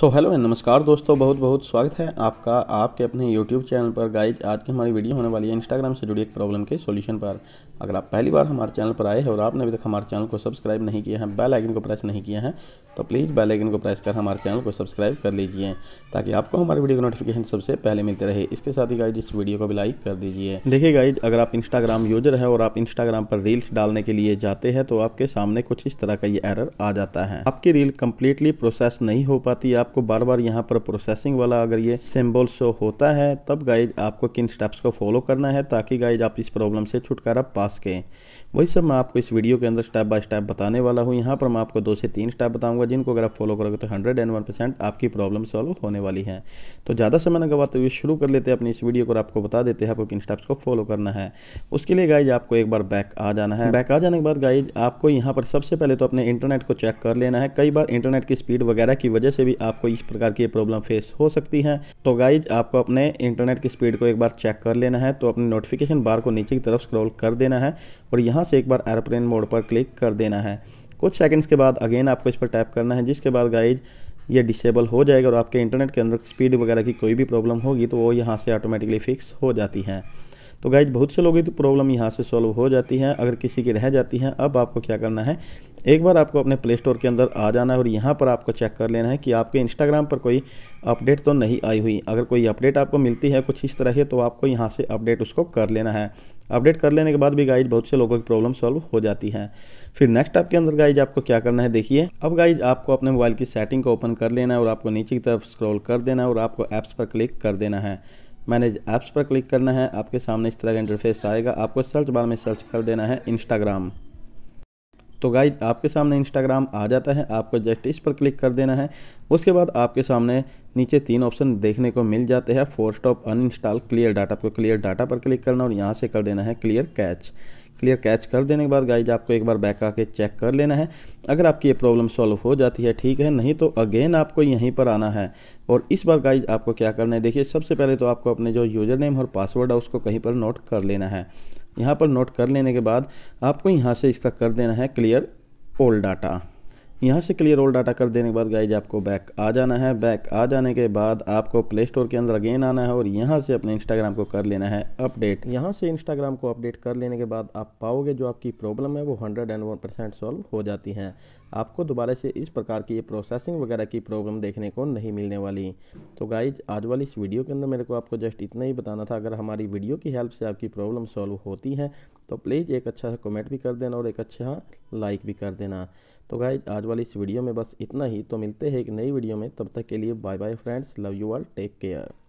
so hello and नमस्कार दोस्तों बहुत बहुत स्वागत है आपका आपके अपने यूट्यूब चैनल पर गाइज आज की हमारी वीडियो होने वाली है इंस्टाग्राम से जुड़ी एक प्रॉब्लम के सॉल्यूशन पर अगर आप पहली बार हमारे चैनल पर आए हैं और आपने अभी तक हमारे चैनल को सब्सक्राइब नहीं किया है बेल आइकन को प्रेस नहीं किया है तो प्लीज़ बेल आइकन को प्रेस कर हमारे चैनल को सब्सक्राइब कर लीजिए ताकि आपको हमारे वीडियो का नोटिफिकेशन सबसे पहले मिलते रहे इसके साथ ही गाइज इस वीडियो को भी लाइक कर दीजिए देखिए गाइज अगर आप इंस्टाग्राम यूजर है और आप इंस्टाग्राम पर रील्स डालने के लिए जाते हैं तो आपके सामने कुछ इस तरह का ये एरर आ जाता है आपकी रील कम्प्लीटली प्रोसेस नहीं हो पाती आप आपको बार बार यहाँ पर प्रोसेसिंग वाला अगर ये सिम्बल शो होता है तब गाइज आपको किन स्टेप्स को फॉलो करना है ताकि गाइज आप इस प्रॉब्लम से छुटकारा पा सकें वही सब मैं आपको इस वीडियो के अंदर स्टेप बाय स्टेप बताने वाला हूँ यहाँ पर मैं आपको दो से तीन स्टेप बताऊँगा जिनको अगर आप फॉलो करोगे तो हंड्रेड एंड वन परसेंट आपकी प्रॉब्लम सॉल्व होने वाली है तो ज़्यादा समय न गवाते हुए शुरू कर लेते हैं अपनी इस वीडियो को आपको बता देते हैं आपको किन स्टेप्स को फॉलो करना है उसके लिए गाइज आपको एक बार बैक आ जाना है बैक आ जाने के बाद गाइज आपको यहाँ पर सबसे पहले तो अपने इंटरनेट को चेक कर लेना है कई बार इंटरनेट की स्पीड वगैरह की वजह से भी आप आपको इस प्रकार की प्रॉब्लम फेस हो सकती है तो गाइज आपको अपने इंटरनेट की स्पीड को एक बार चेक कर लेना है तो अपने नोटिफिकेशन बार को नीचे की तरफ स्क्रॉल कर देना है और यहाँ से एक बार एयरप्लेन मोड पर क्लिक कर देना है कुछ सेकेंड्स के बाद अगेन आपको इस पर टैप करना है जिसके बाद गाइज ये डिसेबल हो जाएगा और आपके इंटरनेट के अंदर स्पीड वगैरह की कोई भी प्रॉब्लम होगी तो वो यहाँ से ऑटोमेटिकली फिक्स हो जाती है तो गाइज बहुत से लोगों की प्रॉब्लम तो यहाँ से सॉल्व हो जाती है अगर किसी की रह जाती है अब आपको क्या करना है एक बार आपको अपने प्ले स्टोर के अंदर आ जाना है और यहाँ पर आपको चेक कर लेना है कि आपके इंस्टाग्राम पर कोई अपडेट तो नहीं आई हुई अगर कोई अपडेट आपको मिलती है कुछ इस तरह की तो आपको यहाँ से अपडेट उसको कर लेना है अपडेट कर लेने के बाद भी गाइज बहुत से लोगों की प्रॉब्लम सॉल्व हो जाती है फिर नेक्स्ट आपके अंदर गाइज आपको क्या करना है देखिए अब गाइज आपको अपने मोबाइल की सेटिंग को ओपन कर लेना है और आपको नीचे की तरफ स्क्रॉल कर देना है और आपको ऐप्स पर क्लिक कर देना है मैनेज ऐप्स पर क्लिक करना है आपके सामने इस तरह का इंटरफेस आएगा आपको सर्च बार में सर्च कर देना है इंस्टाग्राम तो गाइज आपके सामने इंस्टाग्राम आ जाता है आपको जस्ट इस पर क्लिक कर देना है उसके बाद आपके सामने नीचे तीन ऑप्शन देखने को मिल जाते हैं force stop uninstall clear data को क्लियर डाटा पर क्लिक करना और यहाँ से कर देना है क्लियर कैच क्लियर कैच कर देने के बाद गाइज आपको एक बार बैक आके चेक कर लेना है अगर आपकी ये प्रॉब्लम सॉल्व हो जाती है ठीक है नहीं तो अगेन आपको यहीं पर आना है और इस बार गाइज आपको क्या करना है देखिए सबसे पहले तो आपको अपने जो यूज़र नेम और पासवर्ड है उसको कहीं पर नोट कर लेना है यहाँ पर नोट कर लेने के बाद आपको यहाँ से इसका कर देना है क्लियर ओल्ड डाटा यहाँ से क्लियर ऑल डाटा कर देने के बाद गाइज आपको बैक आ जाना है बैक आ जाने के बाद आपको प्ले स्टोर के अंदर अगेन आना है और यहाँ से अपने इंस्टाग्राम को कर लेना है अपडेट यहाँ से इंस्टाग्राम को अपडेट कर लेने के बाद आप पाओगे जो आपकी प्रॉब्लम है वो hundred and one percent solve हो जाती है आपको दोबारा से इस प्रकार की ये प्रोसेसिंग वगैरह की प्रॉब्लम देखने को नहीं मिलने वाली तो गाइज आज वाली इस वीडियो के अंदर मेरे को आपको जस्ट इतना ही बताना था अगर हमारी वीडियो की हेल्प से आपकी प्रॉब्लम सॉल्व होती है तो प्लीज़ एक अच्छा सा कमेंट भी कर देना और एक अच्छा लाइक भी कर देना तो गाइज आज वाली इस वीडियो में बस इतना ही तो मिलते हैं एक नई वीडियो में तब तक के लिए bye bye friends love you all take care